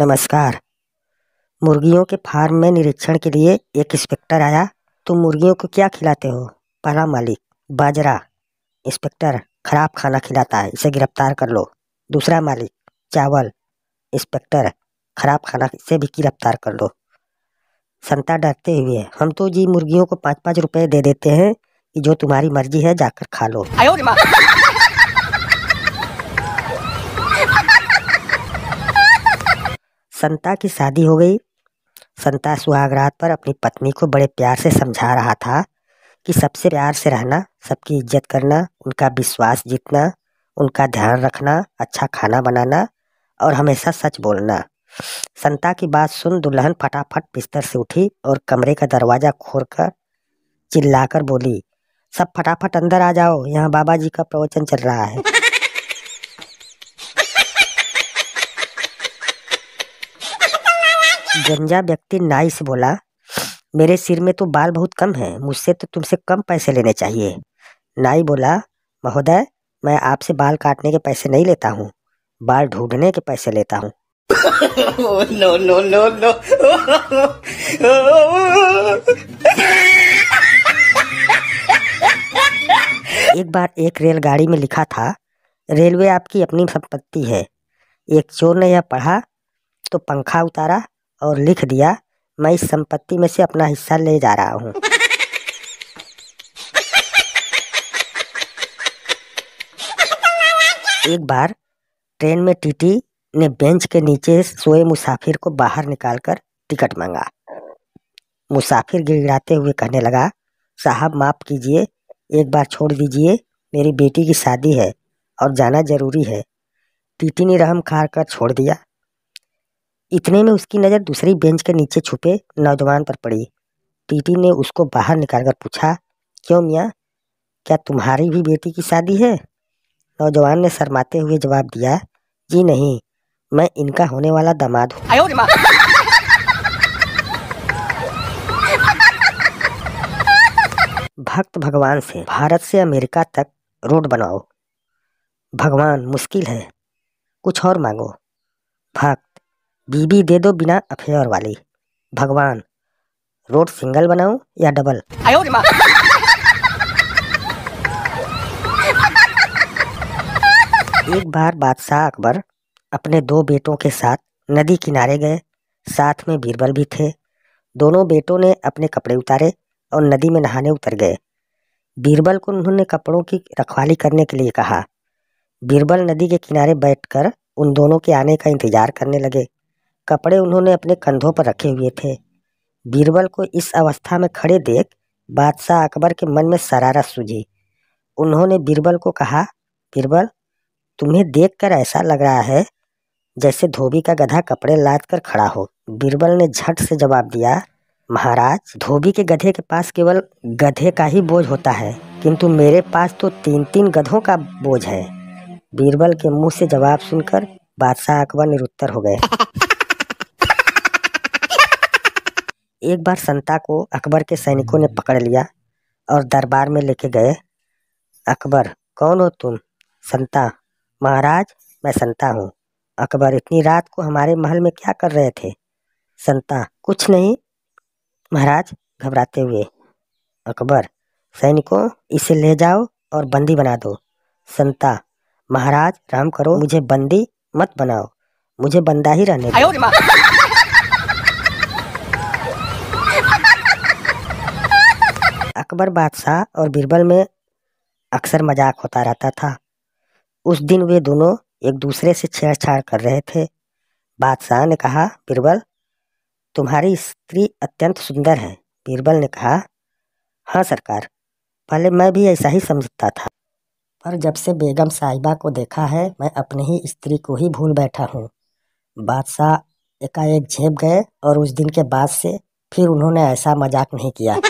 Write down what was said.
नमस्कार मुर्गियों के फार्म में निरीक्षण के लिए एक इंस्पेक्टर आया तुम मुर्गियों को क्या खिलाते हो पहला मालिक बाजरा इंस्पेक्टर खराब खाना खिलाता है इसे गिरफ्तार कर लो दूसरा मालिक चावल इंस्पेक्टर खराब खाना इसे भी गिरफ्तार कर लो संता डरते हुए हम तो जी मुर्गियों को पाँच पाँच रुपये दे देते हैं कि जो तुम्हारी मर्जी है जाकर खा लो संता की शादी हो गई संता सुहागरात पर अपनी पत्नी को बड़े प्यार से समझा रहा था कि सबसे प्यार से रहना सबकी इज्जत करना उनका विश्वास जीतना उनका ध्यान रखना अच्छा खाना बनाना और हमेशा सच बोलना संता की बात सुन दुल्हन फटाफट बिस्तर से उठी और कमरे का दरवाज़ा कर चिल्लाकर बोली सब फटाफट अंदर आ जाओ यहाँ बाबा जी का प्रवचन चल रहा है गंजा व्यक्ति नाइस बोला मेरे सिर में तो बाल बहुत कम हैं मुझसे तो तुमसे कम पैसे लेने चाहिए नाई बोला महोदय मैं आपसे बाल काटने के पैसे नहीं लेता हूँ बाल ढूंढने के पैसे लेता हूँ नो नो नो नो एक बार एक रेलगाड़ी में लिखा था रेलवे आपकी अपनी संपत्ति है एक चोर ने यह पढ़ा तो पंखा उतारा और लिख दिया मैं इस संपत्ति में से अपना हिस्सा ले जा रहा हूँ एक बार ट्रेन में टीटी ने बेंच के नीचे सोए मुसाफिर को बाहर निकालकर टिकट मांगा मुसाफिर गिड़गिड़ाते हुए कहने लगा साहब माफ़ कीजिए एक बार छोड़ दीजिए मेरी बेटी की शादी है और जाना जरूरी है टीटी ने रहम खार कर छोड़ दिया इतने में उसकी नज़र दूसरी बेंच के नीचे छुपे नौजवान पर पड़ी टीटी ने उसको बाहर निकालकर पूछा क्यों मियाँ क्या तुम्हारी भी बेटी की शादी है नौजवान ने शरमाते हुए जवाब दिया जी नहीं मैं इनका होने वाला दामाद हूँ भक्त भगवान से भारत से अमेरिका तक रोड बनाओ भगवान मुश्किल है कुछ और मांगो भक्त बीबी दे दो बिना अफेयर वाली भगवान रोड सिंगल बनाऊं या डबल एक बार बादशाह अकबर अपने दो बेटों के साथ नदी किनारे गए साथ में बीरबल भी थे दोनों बेटों ने अपने कपड़े उतारे और नदी में नहाने उतर गए बीरबल को उन्होंने कपड़ों की रखवाली करने के लिए कहा बीरबल नदी के किनारे बैठकर उन दोनों के आने का इंतजार करने लगे कपड़े उन्होंने अपने कंधों पर रखे हुए थे बीरबल को इस अवस्था में खड़े देख बादशाह अकबर के मन में शरारत सूझी उन्होंने बीरबल को कहा बीरबल तुम्हें देखकर ऐसा लग रहा है जैसे धोबी का गधा कपड़े लाद कर खड़ा हो बीरबल ने झट से जवाब दिया महाराज धोबी के गधे के पास केवल गधे का ही बोझ होता है किंतु मेरे पास तो तीन तीन गधों का बोझ है बीरबल के मुंह से जवाब सुनकर बादशाह अकबर निरुत्तर हो गए एक बार संता को अकबर के सैनिकों ने पकड़ लिया और दरबार में लेके गए अकबर कौन हो तुम संता महाराज मैं संता हूँ अकबर इतनी रात को हमारे महल में क्या कर रहे थे संता कुछ नहीं महाराज घबराते हुए अकबर सैनिकों इसे ले जाओ और बंदी बना दो संता महाराज राम करो मुझे बंदी मत बनाओ मुझे बंदा ही रहने दो अकबर बादशाह और बीरबल में अक्सर मजाक होता रहता था उस दिन वे दोनों एक दूसरे से छेड़छाड़ कर रहे थे बादशाह ने कहा बीरबल तुम्हारी स्त्री अत्यंत सुंदर है बीरबल ने कहा हाँ सरकार पहले मैं भी ऐसा ही समझता था पर जब से बेगम साहिबा को देखा है मैं अपनी ही स्त्री को ही भूल बैठा हूँ बादशाह एकाएक झेप गए और उस दिन के बाद से फिर उन्होंने ऐसा मजाक नहीं किया